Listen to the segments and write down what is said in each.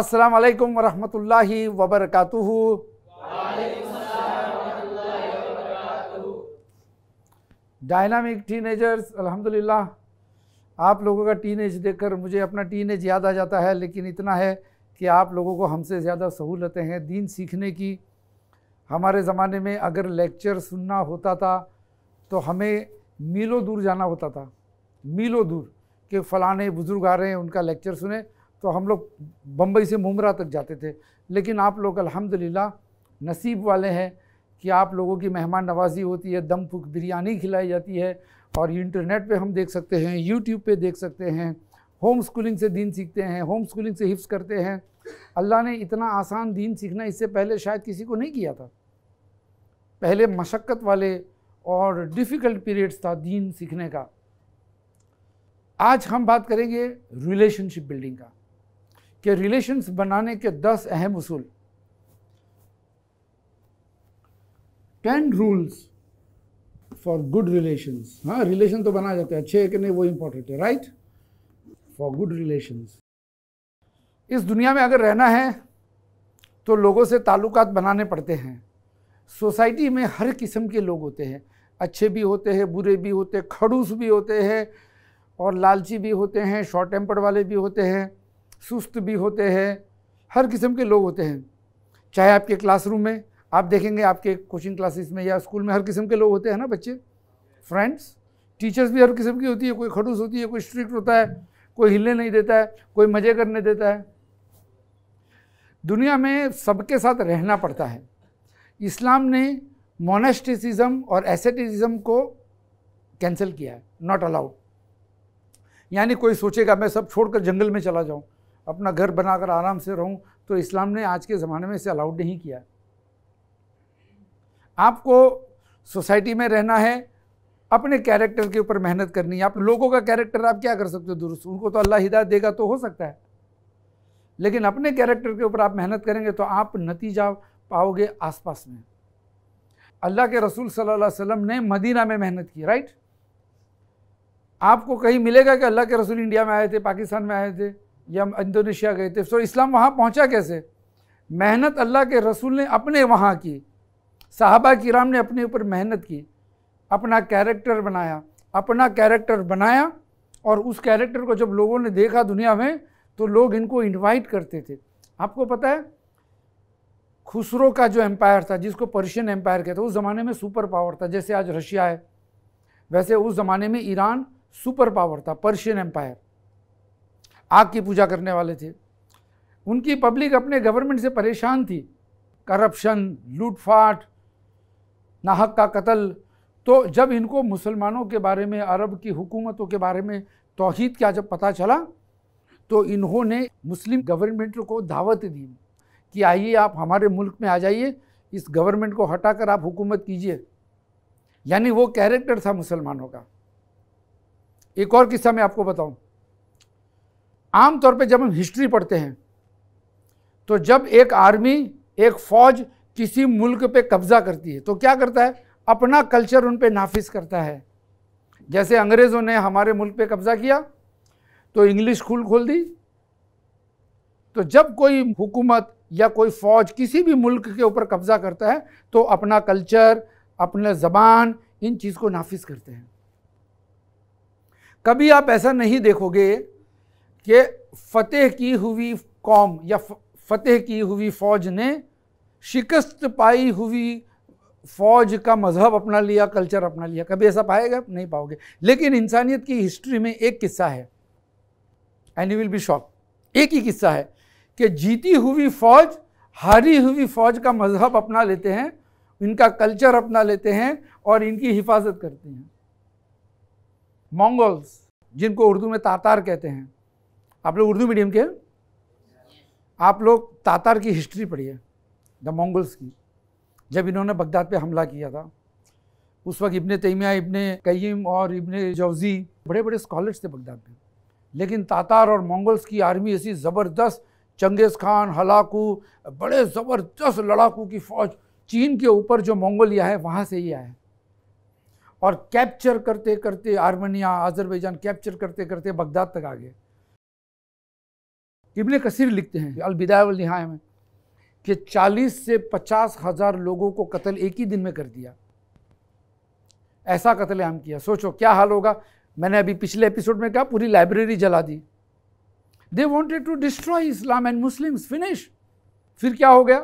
अस्सलाम वालेकुम रहमतुल्लाहि व बरकातुहू डायनामिक टीनेजर्स अल्हम्दुलिल्लाह आप लोगों का टीनेज देखकर मुझे अपना टीनेज याद आ जाता है लेकिन इतना है कि आप लोगों को हमसे ज़्यादा सहूलतें हैं दीन सीखने की हमारे ज़माने में अगर लेक्चर सुनना होता था तो हमें मीलों दूर जाना होता था मीलों दूर कि फ़लाने बुज़ुर्ग आ रहे हैं उनका लेक्चर सुने तो हम लोग बम्बई से मुमरा तक जाते थे लेकिन आप लोग अल्हम्दुलिल्लाह नसीब वाले हैं कि आप लोगों की मेहमान नवाजी होती है दम फुक बिरयानी खिलाई जाती है और इंटरनेट पे हम देख सकते हैं यूट्यूब पे देख सकते हैं होम स्कूलिंग से दीन सीखते हैं होम स्कूलिंग से हिफ्स करते हैं अल्लाह ने इतना आसान दीन सीखना इससे पहले शायद किसी को नहीं किया था पहले मशक्क़त वाले और डिफ़िकल्ट पीरियड्स था दीन सीखने का आज हम बात करेंगे रिलेशनशिप बिल्डिंग का के रिलेशंस बनाने के दस अहम उसूल ten rules for good relations हाँ रिलेशन तो बना जाता है अच्छे है कि नहीं वो इम्पोर्टेंट है राइट फॉर गुड रिलेशंस इस दुनिया में अगर रहना है तो लोगों से ताल्लुकात बनाने पड़ते हैं सोसाइटी में हर किस्म के लोग होते हैं अच्छे भी होते हैं बुरे भी होते हैं खड़ूस भी होते हैं और लालची भी होते हैं शॉर्ट टेम्पर्ड वाले भी होते हैं सुस्त भी होते हैं हर किस्म के लोग होते हैं चाहे आपके क्लासरूम में आप देखेंगे आपके कोचिंग क्लासेस में या स्कूल में हर किस्म के लोग होते हैं ना बच्चे फ्रेंड्स टीचर्स भी हर किस्म की होती है कोई खड़ूस होती है कोई स्ट्रिक्ट होता है कोई हिलने नहीं देता है कोई मज़े करने देता है दुनिया में सबके साथ रहना पड़ता है इस्लाम ने मोनेस्टिसिज्म और एसेटिसिज्म को कैंसिल किया है नॉट अलाउड यानी कोई सोचेगा मैं सब छोड़कर जंगल में चला जाऊँ अपना घर बनाकर आराम से रहूं तो इस्लाम ने आज के ज़माने में इसे अलाउड नहीं किया आपको सोसाइटी में रहना है अपने कैरेक्टर के ऊपर मेहनत करनी है आप लोगों का कैरेक्टर आप क्या कर सकते हो दुरुस्त उनको तो अल्लाह हिदायत देगा तो हो सकता है लेकिन अपने कैरेक्टर के ऊपर आप मेहनत करेंगे तो आप नतीजा पाओगे आसपास में अल्लाह के रसूल सल्लल्लाहु अलैहि वसल्लम ने मदीना में मेहनत की राइट आपको कहीं मिलेगा कि अल्लाह के रसूल इंडिया में आए थे पाकिस्तान में आए थे या इंडोनेशिया गए थे तो इस्लाम वहाँ पहुँचा कैसे मेहनत अल्लाह के रसूल ने अपने वहाँ की साहबा किराम ने अपने ऊपर मेहनत की अपना कैरेक्टर बनाया अपना कैरेक्टर बनाया और उस कैरेक्टर को जब लोगों ने देखा दुनिया में तो लोग इनको इनवाइट करते थे आपको पता है खुसरो का जो एम्पायर था जिसको पर्शियन एम्पायर कहते उस ज़माने में सुपर पावर था जैसे आज रशिया है वैसे उस ज़माने में ईरान सुपर पावर था पर्शियन एम्पायर आग की पूजा करने वाले थे उनकी पब्लिक अपने गवर्नमेंट से परेशान थी करप्शन लूटफाट नाहक का कत्ल तो जब इनको मुसलमानों के बारे में अरब की हुकूमतों के बारे में तोहद क्या जब पता चला तो इन्होंने मुस्लिम गवर्नमेंट को दावत दी कि आइए आप हमारे मुल्क में आ जाइए इस गवर्नमेंट को हटाकर आप हुकूमत कीजिए यानी वो कैरेक्टर था मुसलमानों का एक और किस्सा मैं आपको बताऊं आमतौर पे जब हम हिस्ट्री पढ़ते हैं तो जब एक आर्मी एक फ़ौज किसी मुल्क पे कब्ज़ा करती है तो क्या करता है अपना कल्चर उन पर नाफिज करता है जैसे अंग्रेज़ों ने हमारे मुल्क पे कब्ज़ा किया तो इंग्लिश स्कूल खोल दी तो जब कोई हुकूमत या कोई फ़ौज किसी भी मुल्क के ऊपर कब्ज़ा करता है तो अपना कल्चर अपना ज़बान इन चीज़ को नाफिज करते हैं कभी आप ऐसा नहीं देखोगे कि फतेह की हुई कौम या फतेह की हुई फ़ौज ने शिकस्त पाई हुई फ़ौज का मज़हब अपना लिया कल्चर अपना लिया कभी ऐसा पाएगा नहीं पाओगे लेकिन इंसानियत की हिस्ट्री में एक किस्सा है and you will be shock एक ही किस्सा है कि जीती हुई फ़ौज हारी हुई फ़ौज का मज़हब अपना लेते हैं इनका कल्चर अपना लेते हैं और इनकी हिफाजत करते हैं मंगोल्स जिनको उर्दू में तातार कहते हैं आप लोग उर्दू मीडियम के आप लोग तातार की हिस्ट्री पढ़िए द मंगल्स की जब इन्होंने बगदाद पे हमला किया था उस वक्त इब्ने तैमिया इब्ने कईम और इब्ने जौजी बड़े बड़े स्कॉलर्स थे बगदाद में लेकिन तातार और मंगल्स की आर्मी ऐसी ज़बरदस्त चंगेज़ खान हलाकू बड़े ज़बरदस्त लड़ाकू की फ़ौज चीन के ऊपर जो मंगोलिया है वहाँ से ही आए और कैप्चर करते करते आर्मेनिया आज़रबैजान कैप्चर करते करते बगदाद तक आ गए इबन कसीर लिखते हैं अलविदा लिहाय में कि चालीस से पचास हज़ार लोगों को कत्ल एक ही दिन में कर दिया ऐसा कत्ल आम किया सोचो क्या हाल होगा मैंने अभी पिछले एपिसोड में कहा पूरी लाइब्रेरी जला दी they wanted to destroy Islam and Muslims finish फिर क्या हो गया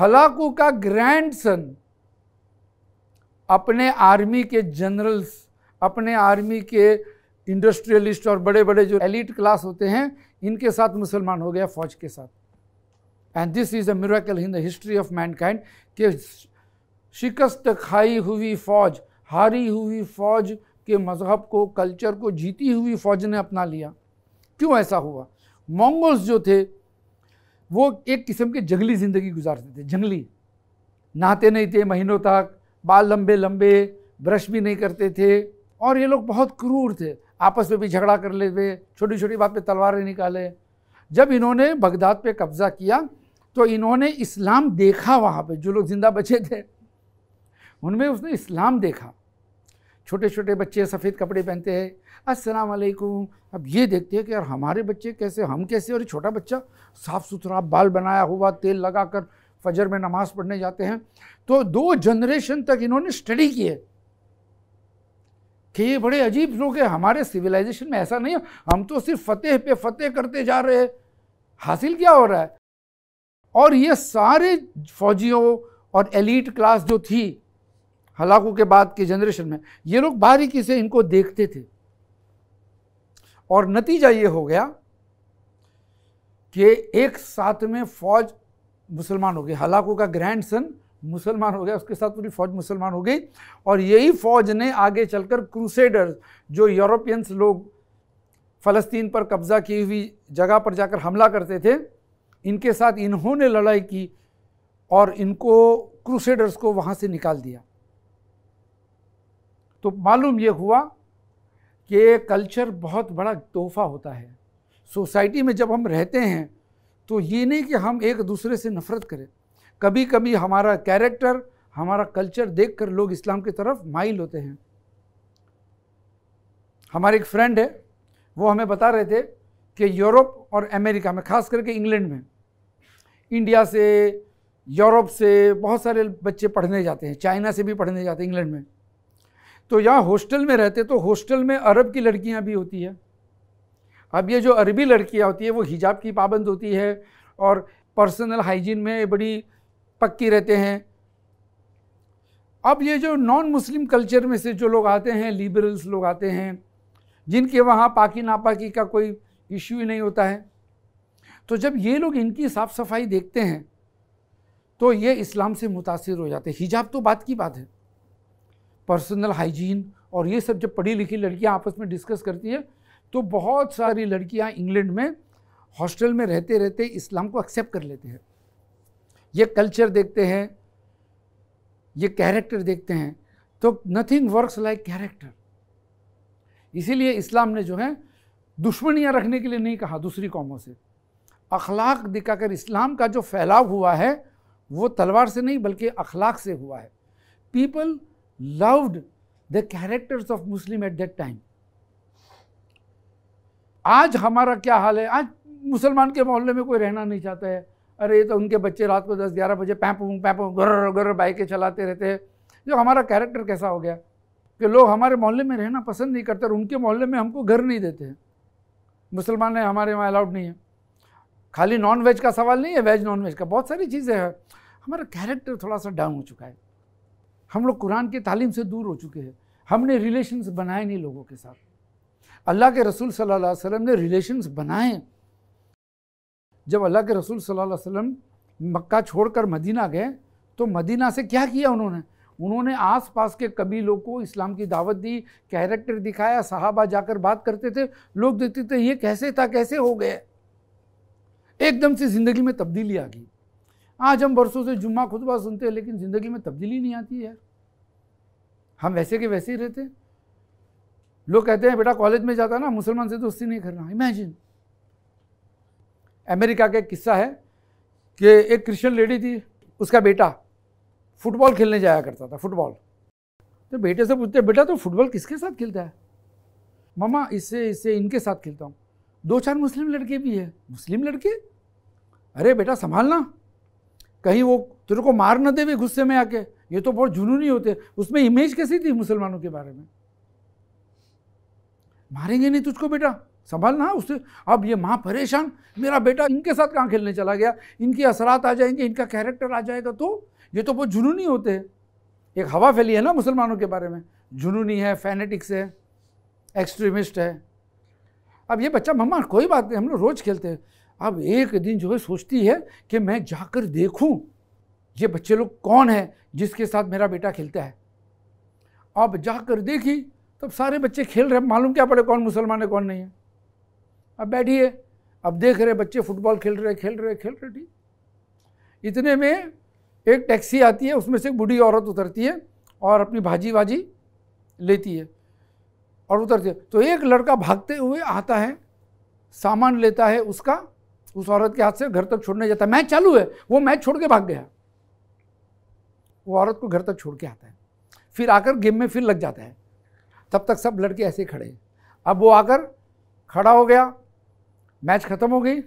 हलाकू का ग्रैंडसन अपने आर्मी के जनरल्स अपने आर्मी के इंडस्ट्रियलिस्ट और बड़े बड़े जो एलिट क्लास होते हैं इनके साथ मुसलमान हो गया फौज के साथ and this is a miracle in the history of mankind कि शिकस्त खाई हुई फौज हारी हुई फौज के मज़हब को कल्चर को जीती हुई फौज ने अपना लिया क्यों ऐसा हुआ मंगोल्स जो थे वो एक किस्म के जंगली ज़िंदगी गुजारते थे जंगली नहाते नहीं थे महीनों तक बाल लंबे लंबे ब्रश भी नहीं करते थे और ये लोग बहुत क्रूर थे आपस में भी झगड़ा कर लेते छोटी छोटी बात पे तलवारें निकाले जब इन्होंने बगदाद पे कब्ज़ा किया तो इन्होंने इस्लाम देखा वहाँ पे जो लोग ज़िंदा बचे थे उनमें उसने इस्लाम देखा छोटे छोटे बच्चे सफ़ेद कपड़े पहनते हैं अस्सलाम वालेकुम अब ये देखते हैं कि यार हमारे बच्चे कैसे हम कैसे और छोटा बच्चा साफ़ सुथरा बाल बनाया हुआ तेल लगा कर फजर में नमाज़ पढ़ने जाते हैं तो दो जनरेशन तक इन्होंने स्टडी किए कि ये बड़े अजीब लोग हैं हमारे सिविलाइजेशन में ऐसा नहीं है हम तो सिर्फ फतेह पे फतेह करते जा रहे हैं हासिल क्या हो रहा है और ये सारे फौजियों और एलिट क्लास जो थी हलाकों के बाद के जनरेशन में ये लोग बारीकी से इनको देखते थे और नतीजा ये हो गया कि एक साथ में फौज मुसलमान हो गए हलाकों का ग्रैंड सन मुसलमान हो गया उसके साथ पूरी फौज मुसलमान हो गई और यही फौज ने आगे चलकर क्रूसेडर जो यूरोपियंस लोग फ़लस्तीन पर कब्ज़ा की हुई जगह पर जाकर हमला करते थे इनके साथ इन्होंने लड़ाई की और इनको क्रूसेडर्स को वहाँ से निकाल दिया तो मालूम ये हुआ कि कल्चर बहुत बड़ा तोहफा होता है सोसाइटी में जब हम रहते हैं तो ये नहीं कि हम एक दूसरे से नफ़रत करें कभी कभी हमारा कैरेक्टर हमारा कल्चर देखकर लोग इस्लाम की तरफ माइल होते हैं हमारे एक फ्रेंड है वो हमें बता रहे थे कि यूरोप और अमेरिका में खास करके इंग्लैंड में इंडिया से यूरोप से बहुत सारे बच्चे पढ़ने जाते हैं चाइना से भी पढ़ने जाते हैं इंग्लैंड में तो यहाँ हॉस्टल में रहते तो हॉस्टल में अरब की लड़कियाँ भी होती है अब ये जो अरबी लड़कियाँ होती है वो हिजाब की पाबंद होती है और पर्सनल हाइजीन में बड़ी पक्की रहते हैं अब ये जो नॉन मुस्लिम कल्चर में से जो लोग आते हैं लिबरल्स लोग आते हैं जिनके वहाँ पाकि नापाकी का कोई इश्यू ही नहीं होता है तो जब ये लोग इनकी साफ़ सफाई देखते हैं तो ये इस्लाम से मुतासर हो जाते हैं हिजाब तो बात की बात है पर्सनल हाइजीन और ये सब जब पढ़ी लिखी लड़कियाँ आपस में डिस्कस करती है तो बहुत सारी लड़कियाँ इंग्लैंड में हॉस्टल में रहते रहते इस्लाम को एक्सेप्ट कर लेते हैं ये कल्चर देखते हैं ये कैरेक्टर देखते हैं तो नथिंग वर्क्स लाइक कैरेक्टर इसीलिए इस्लाम ने जो है दुश्मनियाँ रखने के लिए नहीं कहा दूसरी कौमों से अखलाक दिखाकर इस्लाम का जो फैलाव हुआ है वो तलवार से नहीं बल्कि अखलाक से हुआ है people loved the characters of Muslim at that time आज हमारा क्या हाल है आज मुसलमान के मोहल्ले में कोई रहना नहीं चाहता है अरे तो उनके बच्चे रात को दस ग्यारह बजे पैंप पैंप गर्र गर्र बाइकें चलाते रहते हैं जो हमारा कैरेक्टर कैसा हो गया कि लोग हमारे मोहल्ले में रहना पसंद नहीं करते और उनके मोहल्ले में हमको घर नहीं देते हैं मुसलमान है हमारे वहाँ अलाउड नहीं है खाली नॉन वेज का सवाल नहीं है वेज नॉन वेज का बहुत सारी चीज़ें हैं हमारा कैरेक्टर थोड़ा सा डाउन हो चुका है हम लोग कुरान की तालीम से दूर हो चुके हैं हमने रिलेशन्स बनाए नहीं लोगों के साथ अल्लाह के रसूल सल्लल्लाहु अलैहि वसल्लम ने रिलेशन्स बनाए जब अल्लाह के रसूल सल्लल्लाहु अलैहि वसल्लम मक्का छोड़कर मदीना गए तो मदीना से क्या किया उन्होंने उन्होंने आसपास के कबीलों को इस्लाम की दावत दी कैरेक्टर दिखाया साहबा जाकर बात करते थे लोग देखते थे ये कैसे था कैसे हो गए एकदम से ज़िंदगी में तब्दीली आ गई आज हम बरसों से जुम्मा खुतबा सुनते हैं लेकिन ज़िंदगी में तब्दीली नहीं आती है हम वैसे के वैसे ही रहते हैं लोग कहते हैं बेटा कॉलेज में जाता ना मुसलमान से दोस्ती नहीं करना इमेजिन अमेरिका का किस्सा है कि एक क्रिश्चियन लेडी थी उसका बेटा फुटबॉल खेलने जाया करता था फुटबॉल तो बेटे से पूछते बेटा तो फुटबॉल किसके साथ खेलता है मामा इससे इससे इनके साथ खेलता हूँ दो चार मुस्लिम लड़के भी है मुस्लिम लड़के अरे बेटा संभालना कहीं वो तेरे को मार ना देवे गुस्से में आके ये तो बहुत जुनूनी होते उसमें इमेज कैसी थी मुसलमानों के बारे में मारेंगे नहीं तुझको बेटा संभालना उससे अब ये माँ परेशान मेरा बेटा इनके साथ कहाँ खेलने चला गया इनके असरात आ जाएंगे इनका कैरेक्टर आ जाएगा तो ये तो बहुत जुनूनी होते हैं एक हवा फैली है ना मुसलमानों के बारे में जुनूनी है फैनेटिक्स है एक्सट्रीमिस्ट है अब ये बच्चा मम्मा कोई बात नहीं हम लोग रोज़ खेलते हैं अब एक दिन जो है सोचती है कि मैं जाकर देखूं ये बच्चे लोग कौन है जिसके साथ मेरा बेटा खेलता है अब जाकर देखी तब सारे बच्चे खेल रहे मालूम क्या पड़े कौन मुसलमान है कौन नहीं है अब बैठिए अब देख रहे बच्चे फुटबॉल खेल रहे खेल रहे खेल रहे ठीक इतने में एक टैक्सी आती है उसमें से बूढ़ी औरत उतरती है और अपनी भाजी वाजी लेती है और उतरती है तो एक लड़का भागते हुए आता है सामान लेता है उसका उस औरत के हाथ से घर तक छोड़ने जाता है मैच चालू है वो मैच छोड़ के भाग गया वो औरत को घर तक छोड़ के आता है फिर आकर गेम में फिर लग जाता है तब तक सब लड़के ऐसे खड़े हैं अब वो आकर खड़ा हो गया मैच ख़त्म हो गई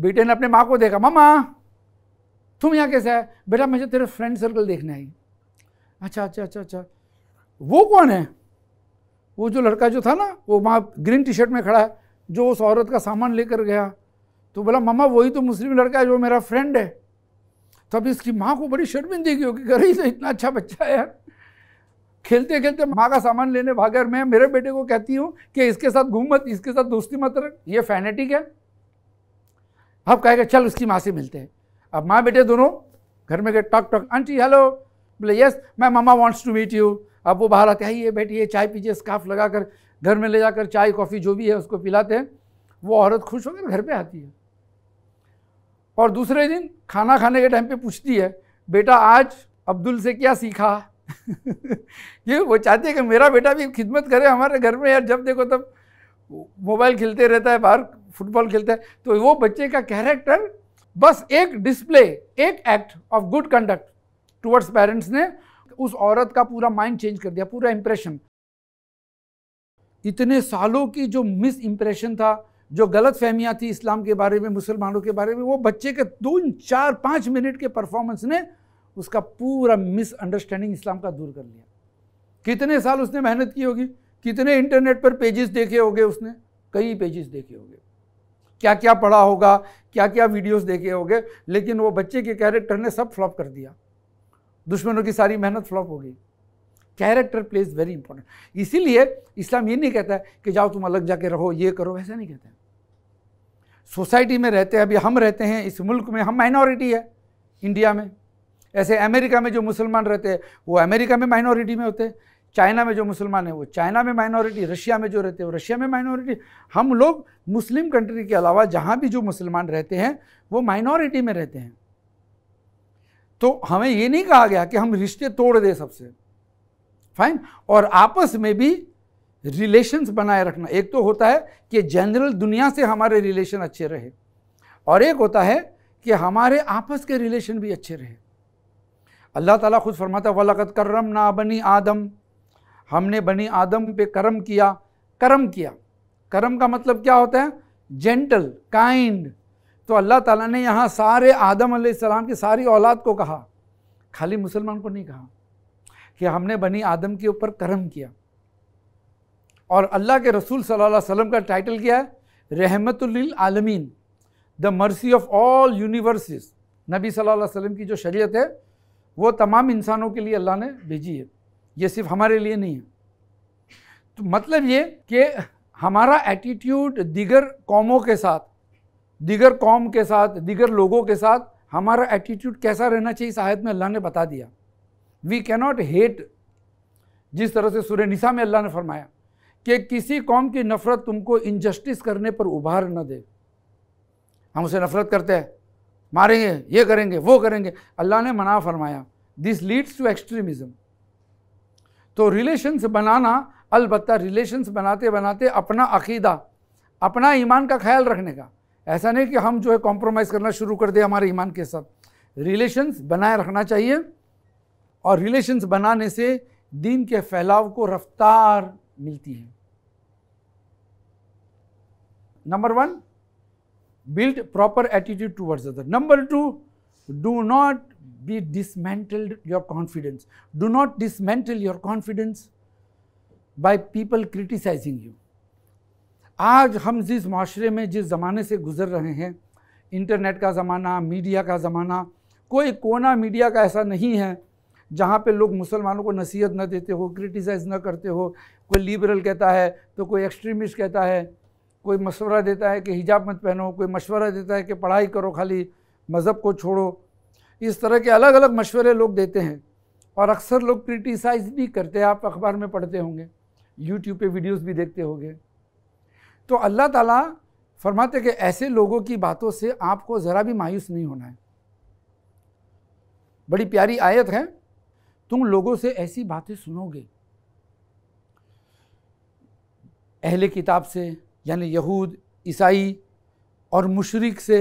बेटे ने अपने माँ को देखा मामा तुम यहाँ कैसे है बेटा मुझे तेरे फ्रेंड सर्कल देखने आई अच्छा अच्छा अच्छा अच्छा वो कौन है वो जो लड़का जो था ना वो वहाँ ग्रीन टी शर्ट में खड़ा है जो उस औरत का सामान लेकर गया तो बोला मामा वही तो मुस्लिम लड़का है जो मेरा फ्रेंड है तो अभी इसकी माँ को बड़ी शर्मिंदगी होगी कर ही इतना अच्छा बच्चा है यार खेलते खेलते माँ का सामान लेने भागे मैं मेरे बेटे को कहती हूँ कि इसके साथ घूम मत इसके साथ दोस्ती मत रख ये फैनेटिक है अब कहेगा चल उसकी माँ से मिलते हैं अब माँ बेटे दोनों घर में गए टॉक टॉक आंटी हेलो बोले yes my mama wants to meet you अब वो बाहर आते हैं ये बैठिए चाय पीजिए स्काफ लगा कर घर में ले जाकर चाय कॉफ़ी जो भी है उसको पिलाते हैं वो औरत खुश होकर घर पे आती है और दूसरे दिन खाना खाने के टाइम पे पूछती है बेटा आज अब्दुल से क्या सीखा ये वो चाहते हैं कि मेरा बेटा भी खिदमत करे हमारे घर में यार जब देखो तब मोबाइल खेलते रहता है बाहर फुटबॉल खेलता है तो वो बच्चे का कैरेक्टर बस एक डिस्प्ले एक act of good conduct towards parents ने उस औरत का पूरा माइंड चेंज कर दिया पूरा इंप्रेशन इतने सालों की जो मिस इंप्रेशन था जो गलत फहमियाँ थी इस्लाम के बारे में मुसलमानों के बारे में वो बच्चे के दो चार पाँच मिनट के परफॉर्मेंस ने उसका पूरा मिसअंडरस्टैंडिंग इस्लाम का दूर कर लिया कितने साल उसने मेहनत की होगी कितने इंटरनेट पर पेजेस देखे होंगे उसने कई पेजेस देखे होंगे क्या क्या पढ़ा होगा क्या क्या वीडियोस देखे होंगे लेकिन वो बच्चे के कैरेक्टर ने सब फ्लॉप कर दिया दुश्मनों की सारी मेहनत फ्लॉप हो गई कैरेक्टर प्लेज वेरी इंपॉर्टेंट इसीलिए इस्लाम ये नहीं कहता है कि जाओ तुम अलग जाके रहो ये करो ऐसा नहीं कहते सोसाइटी में रहते हैं अभी हम रहते हैं इस मुल्क में हम माइनॉरिटी है इंडिया में ऐसे अमेरिका में जो मुसलमान रहते हैं वो अमेरिका में माइनॉरिटी में होते हैं चाइना में जो मुसलमान है वो चाइना में माइनॉरिटी रशिया में जो रहते हैं वो रशिया में माइनॉरिटी हम लोग मुस्लिम कंट्री के अलावा जहाँ भी जो मुसलमान रहते हैं वो माइनॉरिटी में रहते हैं तो हमें ये नहीं कहा गया कि हम रिश्ते तोड़ दें सबसे फाइन और आपस में भी रिलेशंस बनाए रखना एक तो होता है कि जनरल दुनिया से हमारे रिलेशन अच्छे रहे और एक होता है कि हमारे आपस के रिलेशन भी अच्छे रहे अल्लाह ताला खुद फरमाता वलकत करम ना बनी आदम हमने बनी आदम पे करम किया करम किया करम का मतलब क्या होता है जेंटल काइंड तो अल्लाह ताला ने यहाँ सारे आदम सलाम की सारी औलाद को कहा खाली मुसलमान को नहीं कहा कि हमने बनी आदम के ऊपर करम किया और अल्लाह के रसूल सल्लल्लाहु अलैहि वसल्लम का टाइटल क्या है रहमतुल आलमीन the mercy of all universes नबी सल्लल्लाहु अलैहि वसल्लम की जो शरीयत है वो तमाम इंसानों के लिए अल्लाह ने भेजी है ये सिर्फ हमारे लिए नहीं है तो मतलब ये कि हमारा एटीट्यूड दिगर कौमों के साथ दिगर कौम के साथ दिगर लोगों के साथ हमारा एटीट्यूड कैसा रहना चाहिए इस आयत में अल्लाह ने बता दिया वी कैनॉट हेट जिस तरह से सुर निशा में अल्लाह ने फरमाया कि किसी कौम की नफ़रत तुमको इनजस्टिस करने पर उभार न दे हम उसे नफ़रत करते हैं मारेंगे ये करेंगे वो करेंगे अल्लाह ने मना फरमाया दिस लीड्स टू एक्सट्रीमिज्म तो रिलेशन्स बनाना अलबत् रिलेशन्स बनाते बनाते अपना अकीदा अपना ईमान का ख्याल रखने का ऐसा नहीं कि हम जो है कॉम्प्रोमाइज़ करना शुरू कर दें हमारे ईमान के साथ रिलेशन्स बनाए रखना चाहिए और रिलेशन्स बनाने से दीन के फैलाव को रफ्तार मिलती है number one build proper attitude towards other Number 2 do not be dismantled your confidence. Do not dismantle your confidence by people criticizing you. आज हम जिस माशरे में जिस ज़माने से गुज़र रहे हैं इंटरनेट का ज़माना मीडिया का ज़माना कोई कोना मीडिया का ऐसा नहीं है जहाँ पे लोग मुसलमानों को नसीहत ना देते हो क्रिटिसाइज़ ना करते हो कोई लिबरल कहता है तो कोई एक्सट्रीमिस्ट कहता है कोई मशवरा देता है कि हिजाब मत पहनो कोई मशवरा देता है कि पढ़ाई करो खाली मज़हब को छोड़ो इस तरह के अलग अलग मशवरे लोग देते हैं और अक्सर लोग क्रिटिसाइज़ भी करते हैं आप अखबार में पढ़ते होंगे यूट्यूब पे वीडियोस भी देखते होंगे तो अल्लाह ताला फरमाते कि ऐसे लोगों की बातों से आपको ज़रा भी मायूस नहीं होना है बड़ी प्यारी आयत है तुम लोगों से ऐसी बातें सुनोगे अहले किताब से यानी यहूद ईसाई और मुशरक से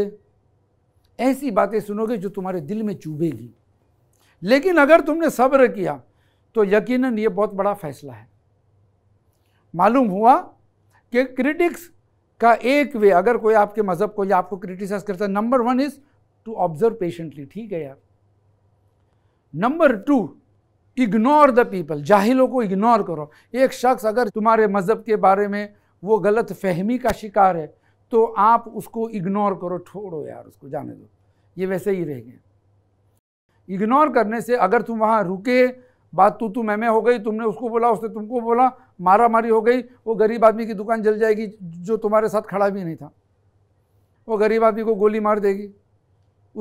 ऐसी बातें सुनोगे जो तुम्हारे दिल में चुभेगी लेकिन अगर तुमने सब्र किया तो यकीनन ये बहुत बड़ा फैसला है मालूम हुआ कि क्रिटिक्स का एक वे अगर कोई आपके मज़हब को या आपको क्रिटिसाइज करता है number one is to observe patiently ठीक है यार number two ignore the people जाहिलों को इग्नोर करो एक शख्स अगर तुम्हारे मज़हब के बारे में वो गलत फहमी का शिकार है तो आप उसको इग्नोर करो छोड़ो यार उसको जाने दो ये वैसे ही रह गए इग्नोर करने से अगर तुम वहाँ रुके बात तो तू मैं हो गई तुमने उसको बोला उसने तुमको बोला मारा मारी हो गई वो गरीब आदमी की दुकान जल जाएगी जो तुम्हारे साथ खड़ा भी नहीं था वो गरीब आदमी को गोली मार देगी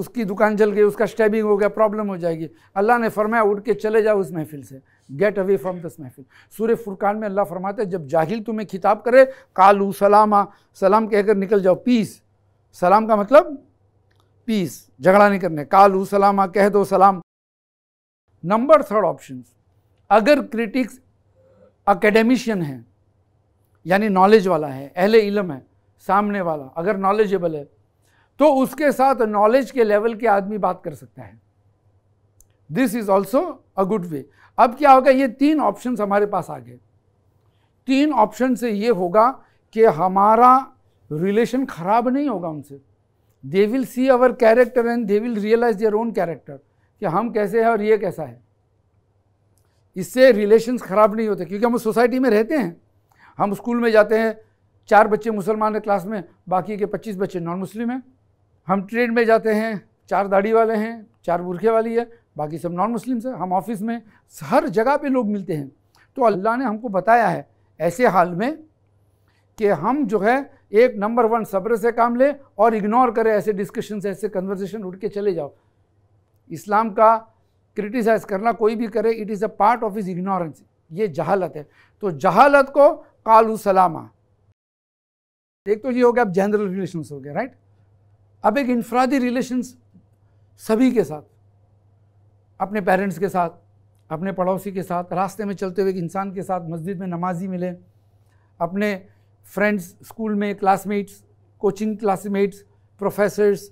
उसकी दुकान जल गई उसका स्टैबिंग हो गया प्रॉब्लम हो जाएगी अल्लाह ने फरमाया उठ के चले जाओ उस महफिल से गेट अवे फ्रॉम दिस महफिल सूर्य फुरकान में अल्लाह फरमाते हैं जब जाहिल तुम्हें खिताब करे कालू सलामा सलाम कहकर निकल जाओ पीस सलाम का मतलब पीस झगड़ा नहीं करने कालू सलामा कह दो सलाम नंबर थर्ड ऑप्शन अगर क्रिटिक्स अकेडेमिशियन है यानी नॉलेज वाला है अहले इलम है सामने वाला अगर नॉलेजेबल है तो उसके साथ नॉलेज के लेवल के आदमी बात कर सकता है this is also a good way अब क्या होगा ये तीन ऑप्शन हमारे पास आ गए तीन ऑप्शन से ये होगा कि हमारा रिलेशन खराब नहीं होगा उनसे they will see our character and they will realise their own character कि हम कैसे हैं और ये कैसा है इससे रिलेशंस खराब नहीं होते क्योंकि हम सोसाइटी में रहते हैं हम स्कूल में जाते हैं चार बच्चे मुसलमान हैं क्लास में बाकी के पच्चीस बच्चे नॉन मुस्लिम हैं हम ट्रेन में जाते हैं चार दाढ़ी वाले हैं चार बुरखे वाली है बाकी सब नॉन मुस्लिम्स हैं हम ऑफिस में हर जगह पे लोग मिलते हैं तो अल्लाह ने हमको बताया है ऐसे हाल में कि हम जो है एक नंबर वन सब्र से काम ले और इग्नोर करें ऐसे डिस्कशन ऐसे कन्वर्जेशन उठ के चले जाओ इस्लाम का क्रिटिसाइज़ करना कोई भी करे it is a part of is ignorance ये जहालत है तो जहालत को कालू सलामा एक तो ये हो गया अब जनरल रिलेशन हो गया राइट अब एक इनफरादी रिलेशन सभी के साथ अपने पेरेंट्स के साथ अपने पड़ोसी के साथ रास्ते में चलते हुए एक इंसान के साथ मस्जिद में नमाजी मिले अपने फ्रेंड्स स्कूल में क्लासमेट्स कोचिंग क्लासमेट्स प्रोफेसर्स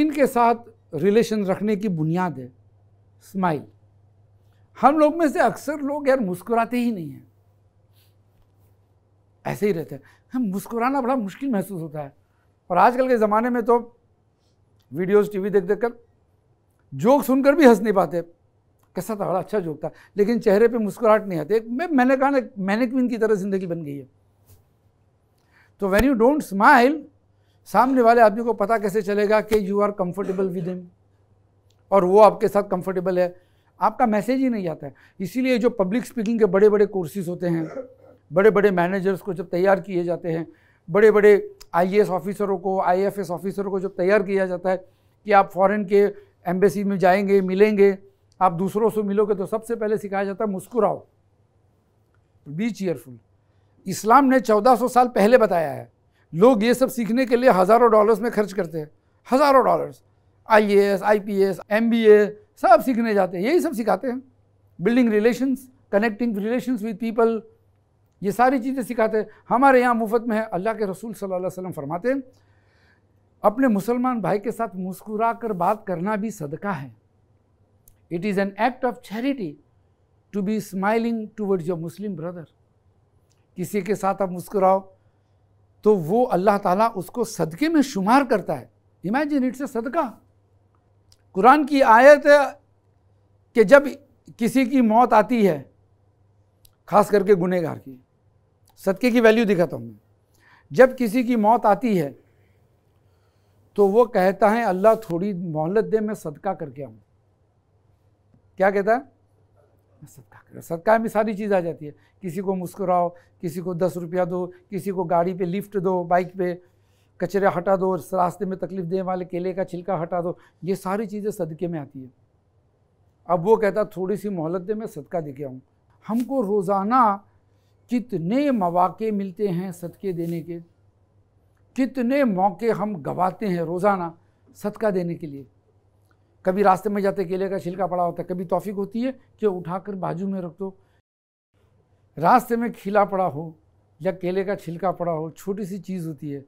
इनके साथ रिलेशन रखने की बुनियाद है स्माइल हम लोग में से अक्सर लोग यार मुस्कुराते ही नहीं हैं ऐसे ही रहते हैं हम मुस्कुराना बड़ा मुश्किल महसूस होता है और आजकल के ज़माने में तो वीडियोस टीवी देख देख कर जोक सुनकर भी हंस नहीं पाते कैसा था तो बड़ा अच्छा जोक था लेकिन चेहरे पे मुस्कुराहट नहीं आती मैं मैंने कहा ना मैंने क्वीन की तरह ज़िंदगी बन गई है तो वैन यू डोंट स्माइल सामने वाले आदमी को पता कैसे चलेगा कि you are comfortable with him और वो आपके साथ कंफर्टेबल है आपका मैसेज ही नहीं आता है इसीलिए जो पब्लिक स्पीकिंग के बड़े बड़े कोर्सेज होते हैं बड़े बड़े मैनेजर्स को जब तैयार किए जाते हैं बड़े बड़े आईएएस ऑफिसरों को आईएफएस ऑफिसरों को जब तैयार किया जाता है कि आप फॉरेन के एम्बेसी में जाएंगे मिलेंगे आप दूसरों से मिलोगे तो सबसे पहले सिखाया जाता है मुस्कुराओ बी तो चीयरफुल इस्लाम ने 1400 साल पहले बताया है लोग ये सब सीखने के लिए हज़ारों डॉलर्स में खर्च करते हैं हज़ारों dollars I A S I P S M B A सब सीखने जाते हैं यही सब सिखाते हैं building relations connecting relations with people ये सारी चीज़ें सिखाते हैं हमारे यहाँ मुफ्त में है अल्लाह के रसूल सल्लल्लाहु अलैहि वसल्लम फरमाते हैं अपने मुसलमान भाई के साथ मुस्कुरा कर बात करना भी सदका है it is an act of charity to be smiling towards your Muslim brother किसी के साथ आप मुस्कुराओ तो वो अल्लाह ताला उसको सदके में शुमार करता है इमेजिन इट्स ए सदका कुरान की आयत कि जब किसी की मौत आती है खास करके गुनहगार की सदके की वैल्यू दिखाता हूँ मैं जब किसी की मौत आती है तो वो कहता है अल्लाह थोड़ी मोहलत दे मैं सदका करके आऊँ क्या कहता है सदका कर सदका में सारी चीज़ आ जाती है किसी को मुस्कुराओ किसी को दस रुपया दो किसी को गाड़ी पे लिफ्ट दो बाइक पे कचरा हटा दो रास्ते में तकलीफ देने वाले केले का छिलका हटा दो ये सारी चीज़ें सदके में आती है अब वो कहता थोड़ी सी मोहलत दे मैं सदका दे के आऊँ हमको रोज़ाना कितने मौाक़े मिलते हैं सदके देने के कितने मौके हम गवाते हैं रोज़ाना सदका देने के लिए कभी रास्ते में जाते केले का छिलका पड़ा होता है कभी तोफिक होती है कि उठाकर बाजू में रख दो रास्ते में खिला पड़ा हो या केले का छिलका पड़ा हो छोटी सी चीज़ होती है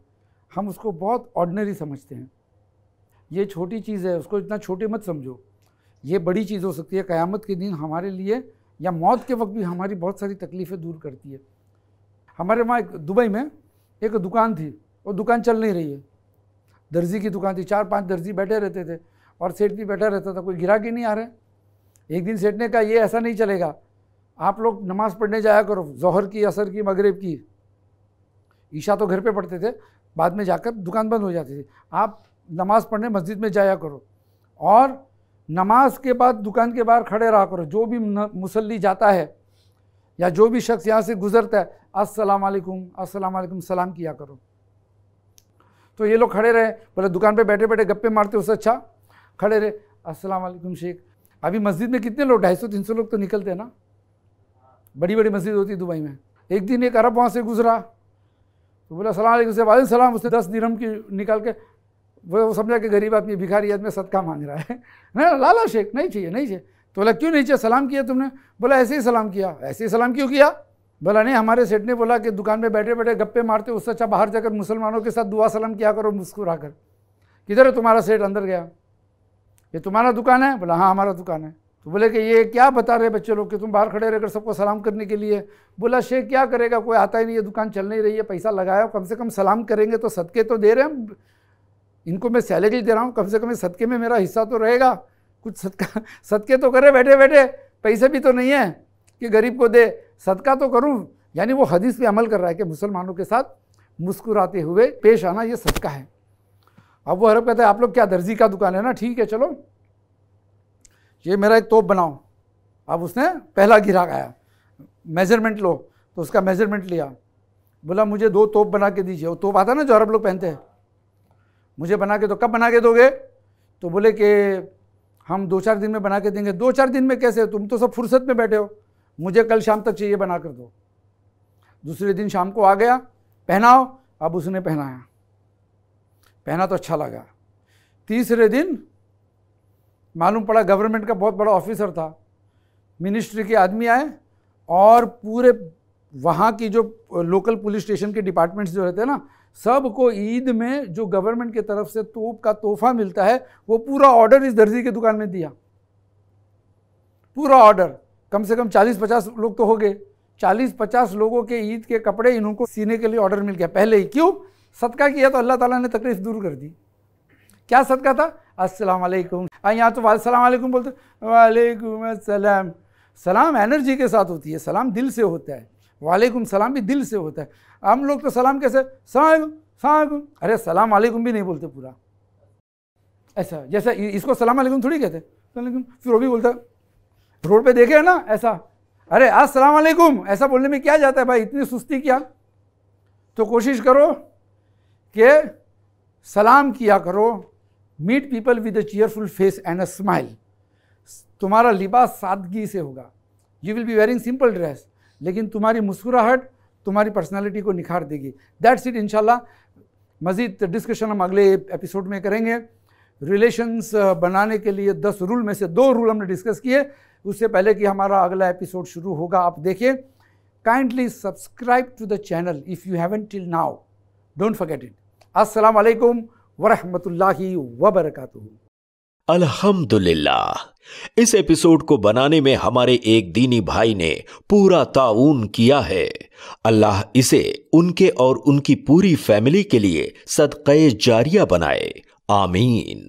हम उसको बहुत ऑर्डनरी समझते हैं ये छोटी चीज़ है उसको इतना छोटे मत समझो ये बड़ी चीज़ हो सकती है क़यामत के दिन हमारे लिए या मौत के वक्त भी हमारी बहुत सारी तकलीफ़ें दूर करती है हमारे वहाँ दुबई में एक दुकान थी वो दुकान चल नहीं रही है दर्जी की दुकान थी चार पांच दर्जी बैठे रहते थे और सेठ भी बैठा रहता था कोई गिरा के नहीं आ रहे एक दिन सेठ ने कहा ये ऐसा नहीं चलेगा आप लोग नमाज़ पढ़ने जाया करो जहर की असर की मगरब की ईशा तो घर पर पढ़ते थे बाद में जाकर दुकान बंद हो जाती थी आप नमाज़ पढ़ने मस्जिद में जाया करो और नमाज के बाद दुकान के बाहर खड़े रहा करो जो भी मुसल्ली जाता है या जो भी शख्स यहाँ से गुज़रता है अस्सलाम वालेकुम अस्सलाम वालेकुम सलाम किया करो तो ये लोग खड़े रहे बोले दुकान पे बैठे बैठे गप्पे मारते उससे अच्छा खड़े रहे वालेकुम शेख अभी मस्जिद में कितने लोग ढाई सौ तीन सौ लोग तो निकलते हैं ना बड़ी बड़ी मस्जिद होती है दुबई में एक दिन एक अरब वहाँ से गुजरा तो बोला सलाम से वाले सलाम उसने दस दिरम की निकाल के वो समझा कि गरीब आदमी भिखारी आदमी सदका मांग रहा है ना लाला शेख नहीं चाहिए नहीं चाहिए तो बोला क्यों नहीं चाहिए सलाम किया तुमने बोला ऐसे ही सलाम किया ऐसे ही सलाम क्यों किया बोला नहीं हमारे सेठ ने बोला कि दुकान में बैठे बैठे गप्पे मारते उससे अच्छा बाहर जाकर मुसलमानों के साथ दुआ सलाम किया करो मुस्कुरा कर किधर है तुम्हारा सेठ अंदर गया ये तुम्हारा दुकान है बोला हाँ हमारा दुकान है तो बोले कि ये क्या बता रहे बच्चे लोग कि तुम बाहर खड़े रहकर सबको सलाम करने के लिए बोला शेख क्या करेगा कोई आता ही नहीं है दुकान चल नहीं रही है पैसा लगाया कम से कम सलाम करेंगे तो सदके तो दे रहे हैं इनको मैं सैलरी दे रहा हूँ कम से कम सदके में मेरा हिस्सा तो रहेगा कुछ सदका सदके तो करे बैठे बैठे पैसे भी तो नहीं है कि गरीब को दे सदका तो करूँ यानी वो हदीस पे अमल कर रहा है कि मुसलमानों के साथ मुस्कुराते हुए पेश आना ये सदका है अब वो अरब कहता है आप लोग क्या दर्जी का दुकान है ना ठीक है चलो ये मेरा एक तोप बनाओ अब उसने पहला गिरा गया मेजरमेंट लो तो उसका मेजरमेंट लिया बोला मुझे दो तोप बना के दीजिए वो तोप आता ना जो अरब लोग पहनते हैं मुझे बना के दो कब बना के दोगे तो बोले कि हम दो चार दिन में बना के देंगे दो चार दिन में कैसे तुम तो सब फुर्सत में बैठे हो मुझे कल शाम तक चाहिए बना कर दो दूसरे दिन शाम को आ गया पहनाओ अब उसने पहनाया पहना तो अच्छा लगा तीसरे दिन मालूम पड़ा गवर्नमेंट का बहुत बड़ा ऑफिसर था मिनिस्ट्री के आदमी आए और पूरे वहाँ की जो लोकल पुलिस स्टेशन के डिपार्टमेंट्स जो रहते हैं ना सबको ईद में जो गवर्नमेंट की तरफ से तोप का तोहफा मिलता है वो पूरा ऑर्डर इस दर्जी की दुकान में दिया पूरा ऑर्डर कम से कम चालीस पचास लोग तो हो गए चालीस पचास लोगों के ईद के कपड़े इनको सीने के लिए ऑर्डर मिल गया पहले ही क्यों सदका किया तो अल्लाह ताला ने तकलीफ दूर कर दी क्या सदका था अस्सलाम हाँ, यहाँ तो अस्सलाम वालेकुम बोलते वालेकुम अस्सलाम सलाम एनर्जी के साथ होती है सलाम दिल से होता है वालेकुम सलाम भी दिल से होता है हम लोग तो सलाम कैसे सलाम सलाम अरे सलाम वालेकुम भी नहीं बोलते पूरा ऐसा जैसा इसको सलाम वालेकुम थोड़ी कहते फिर वो भी बोलता है रोड पे देखे ना ऐसा अरे अस्सलाम वालेकुम ऐसा बोलने में क्या जाता है भाई इतनी सुस्ती क्या तो कोशिश करो कि सलाम किया करो meet people with a cheerful face and a smile तुम्हारा लिबास सादगी से होगा you will be wearing simple dress लेकिन तुम्हारी मुस्कुराहट तुम्हारी पर्सनैलिटी को निखार देगी दैट्स इट इनशाला मज़ीद डिस्कशन हम अगले एपिसोड में करेंगे रिलेशंस बनाने के लिए दस रूल में से दो रूल हमने डिस्कस किए उससे पहले कि हमारा अगला एपिसोड शुरू होगा आप देखिए kindly subscribe to the channel if you haven't till now don't forget it अस्सलाम वालेकुम वरहमतुल्लाहि व अल्हम्दुलिल्लाह इस एपिसोड को बनाने में हमारे एक दीनी भाई ने पूरा ताउन किया है अल्लाह इसे उनके और उनकी पूरी फैमिली के लिए सदक़े जारिया बनाए आमीन